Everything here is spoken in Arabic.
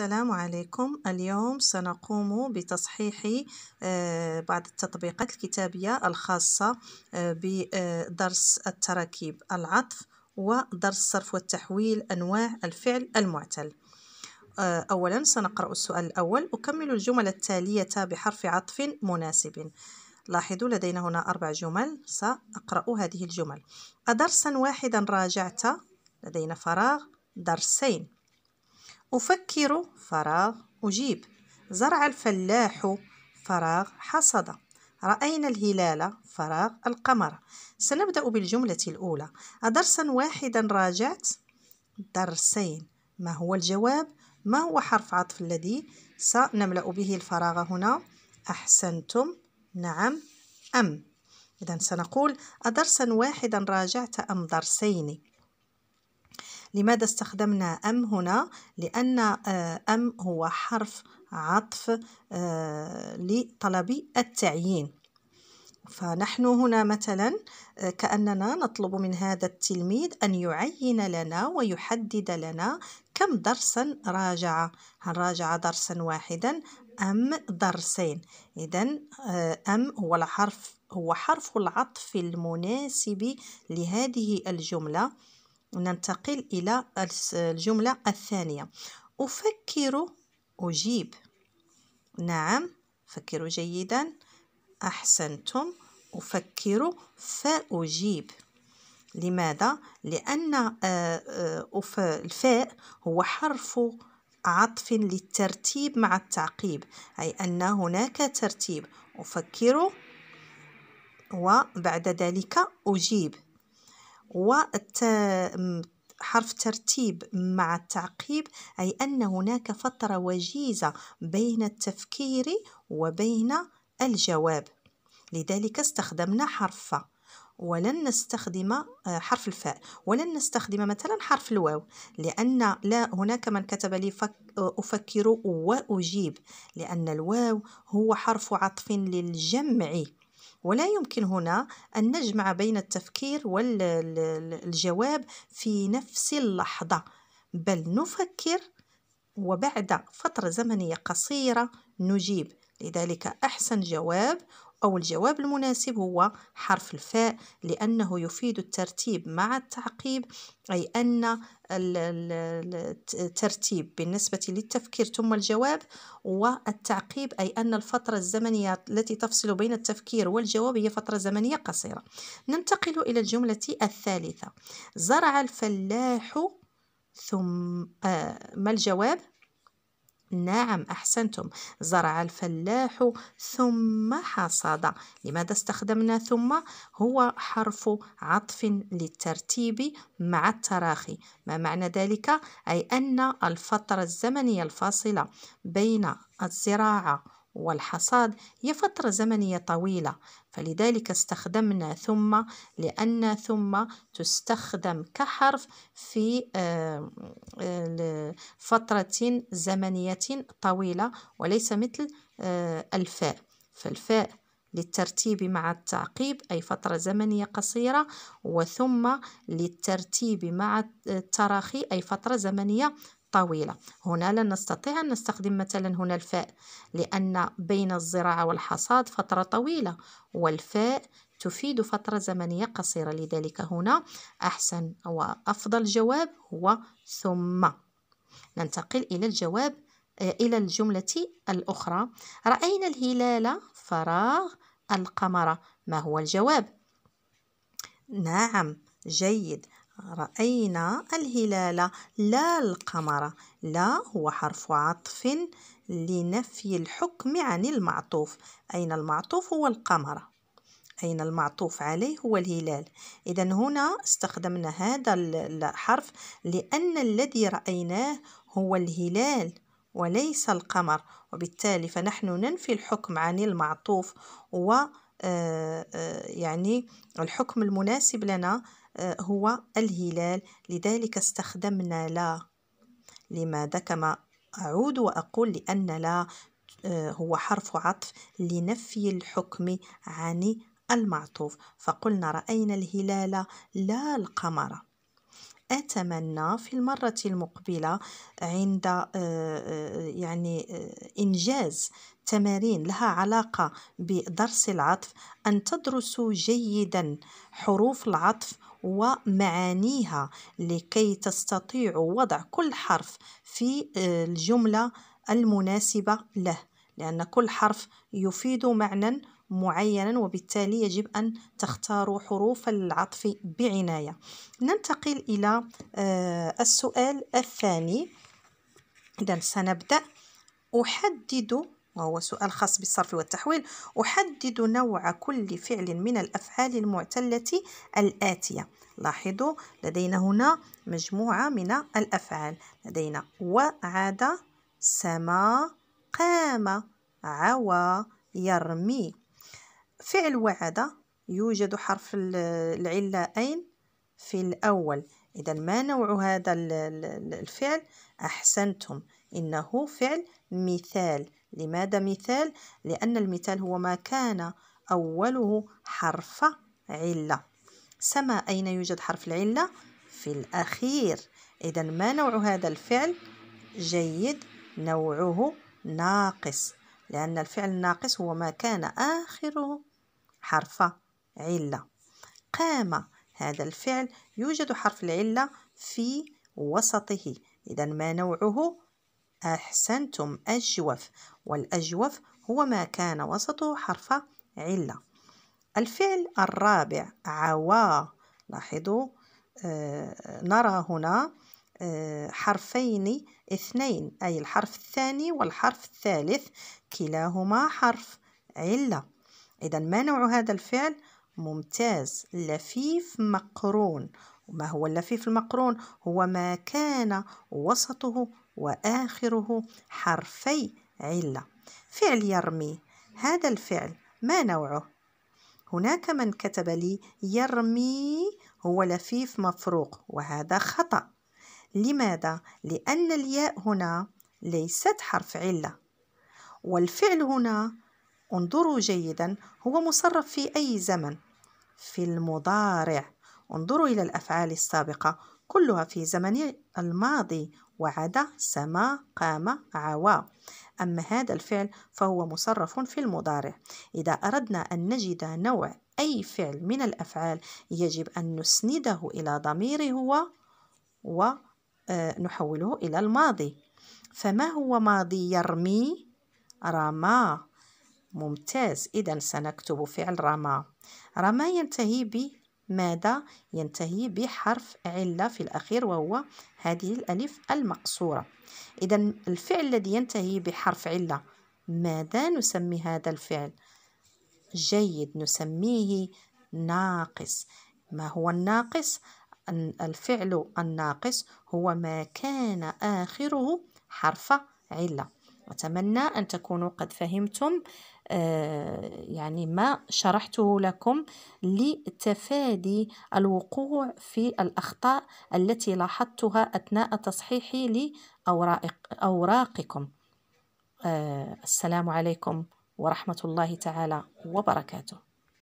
السلام عليكم اليوم سنقوم بتصحيح آه، بعض التطبيقات الكتابية الخاصة آه، بدرس التراكيب العطف ودرس الصرف والتحويل أنواع الفعل المعتل آه، أولا سنقرأ السؤال الأول أكمل الجمل التالية بحرف عطف مناسب لاحظوا لدينا هنا أربع جمل سأقرأ هذه الجمل أدرسا واحدا راجعت لدينا فراغ درسين أفكر فراغ أجيب زرع الفلاح فراغ حصد رأينا الهلال فراغ القمر سنبدأ بالجملة الأولى أدرسا واحدا راجعت درسين ما هو الجواب ما هو حرف عطف الذي سنملأ به الفراغ هنا أحسنتم نعم أم إذا سنقول أدرسا واحدا راجعت أم درسين لماذا استخدمنا أم هنا؟ لأن آه، أم هو حرف عطف آه، لطلب التعيين فنحن هنا مثلا آه، كأننا نطلب من هذا التلميذ أن يعين لنا ويحدد لنا كم درسا راجع هل راجع درسا واحدا أم درسين إذا أم هو الحرف هو حرف العطف المناسب لهذه الجملة ننتقل إلى الجملة الثانية أفكر أجيب نعم فكروا جيدا أحسنتم أفكر فأجيب لماذا؟ لأن آه، آه، الفاء هو حرف عطف للترتيب مع التعقيب أي أن هناك ترتيب أفكر وبعد ذلك أجيب حرف ترتيب مع التعقيب أي أن هناك فترة وجيزة بين التفكير وبين الجواب لذلك استخدمنا حرف ولن نستخدم آه، حرف الفاء ولن نستخدم مثلا حرف الواو لأن لا هناك من كتب لي فك أفكر وأجيب لأن الواو هو حرف عطف للجمع ولا يمكن هنا أن نجمع بين التفكير والجواب في نفس اللحظة بل نفكر وبعد فترة زمنية قصيرة نجيب لذلك أحسن جواب أو الجواب المناسب هو حرف الفاء لأنه يفيد الترتيب مع التعقيب أي أن الترتيب بالنسبة للتفكير ثم الجواب والتعقيب أي أن الفترة الزمنية التي تفصل بين التفكير والجواب هي فترة زمنية قصيرة ننتقل إلى الجملة الثالثة زرع الفلاح ثم آه، ما الجواب نعم أحسنتم زرع الفلاح ثم حصد لماذا استخدمنا ثم هو حرف عطف للترتيب مع التراخي ما معنى ذلك أي أن الفترة الزمنية الفاصلة بين الزراعة والحصاد هي فترة زمنية طويلة فلذلك استخدمنا ثم لأن ثم تستخدم كحرف في آه، آه، فترة زمنية طويلة وليس مثل آه، الفاء فالفاء للترتيب مع التعقيب أي فترة زمنية قصيرة وثم للترتيب مع التراخي أي فترة زمنية طويلة هنا لا نستطيع أن نستخدم مثلا هنا الفاء لأن بين الزراعة والحصاد فترة طويلة والفاء تفيد فترة زمنية قصيرة لذلك هنا أحسن وأفضل جواب هو ثم ننتقل إلى الجواب إلى الجملة الأخرى رأينا الهلال فراغ القمر ما هو الجواب؟ نعم جيد رأينا الهلال لا القمر لا هو حرف عطف لنفي الحكم عن المعطوف أين المعطوف هو القمر أين المعطوف عليه هو الهلال إذا هنا استخدمنا هذا الحرف لأن الذي رأيناه هو الهلال وليس القمر وبالتالي فنحن ننفي الحكم عن المعطوف و آه، آه، يعني الحكم المناسب لنا هو الهلال لذلك استخدمنا لا لماذا كما أعود وأقول لأن لا آه، هو حرف عطف لنفي الحكم عن المعطوف فقلنا رأينا الهلال لا القمر أتمنى في المرة المقبلة عند آه، آه، يعني آه، إنجاز تمارين لها علاقة بدرس العطف أن تدرسوا جيدا حروف العطف ومعانيها لكي تستطيعوا وضع كل حرف في الجملة المناسبة له لأن كل حرف يفيد معنى معينا وبالتالي يجب أن تختاروا حروف العطف بعناية ننتقل إلى آه، السؤال الثاني إذا سنبدأ أحدد وهو سؤال خاص بالصرف والتحويل أحدد نوع كل فعل من الأفعال المعتلة الآتية لاحظوا لدينا هنا مجموعة من الأفعال لدينا وعد سما قام عوى يرمي فعل وعد يوجد حرف العلة أين في الأول إذا ما نوع هذا الفعل أحسنتم إنه فعل مثال لماذا مثال؟ لأن المثال هو ما كان أوله حرف علة سما أين يوجد حرف العلة؟ في الأخير إذا ما نوع هذا الفعل؟ جيد نوعه ناقص لأن الفعل الناقص هو ما كان آخره حرف علة قام هذا الفعل يوجد حرف العلة في وسطه إذا ما نوعه أحسنتم أجوف والأجوف هو ما كان وسطه حرف علة الفعل الرابع عوا لاحظوا آه، نرى هنا آه، حرفين اثنين أي الحرف الثاني والحرف الثالث كلاهما حرف علة إذا ما نوع هذا الفعل ممتاز لفيف مقرون ما هو اللفيف المقرون هو ما كان وسطه وآخره حرفي علة فعل يرمي هذا الفعل ما نوعه هناك من كتب لي يرمي هو لفيف مفروق وهذا خطأ لماذا؟ لأن الياء هنا ليست حرف علة والفعل هنا انظروا جيدا هو مصرف في أي زمن في المضارع انظروا إلى الأفعال السابقة كلها في زمن الماضي وعد سما قام عوا أما هذا الفعل فهو مصرف في المضارع إذا أردنا أن نجد نوع أي فعل من الأفعال يجب أن نسنده إلى ضمير هو ونحوله آه، إلى الماضي فما هو ماضي يرمي رمى ممتاز إذا سنكتب فعل رمى رمى ينتهي ب ماذا ينتهي بحرف علة في الأخير وهو هذه الألف المقصورة إذا الفعل الذي ينتهي بحرف علة ماذا نسمي هذا الفعل جيد نسميه ناقص ما هو الناقص الفعل الناقص هو ما كان آخره حرف علة أتمنى أن تكونوا قد فهمتم آه، يعني ما شرحته لكم لتفادي الوقوع في الأخطاء التي لاحظتها أثناء تصحيحي لأوراقكم آه، السلام عليكم ورحمة الله تعالى وبركاته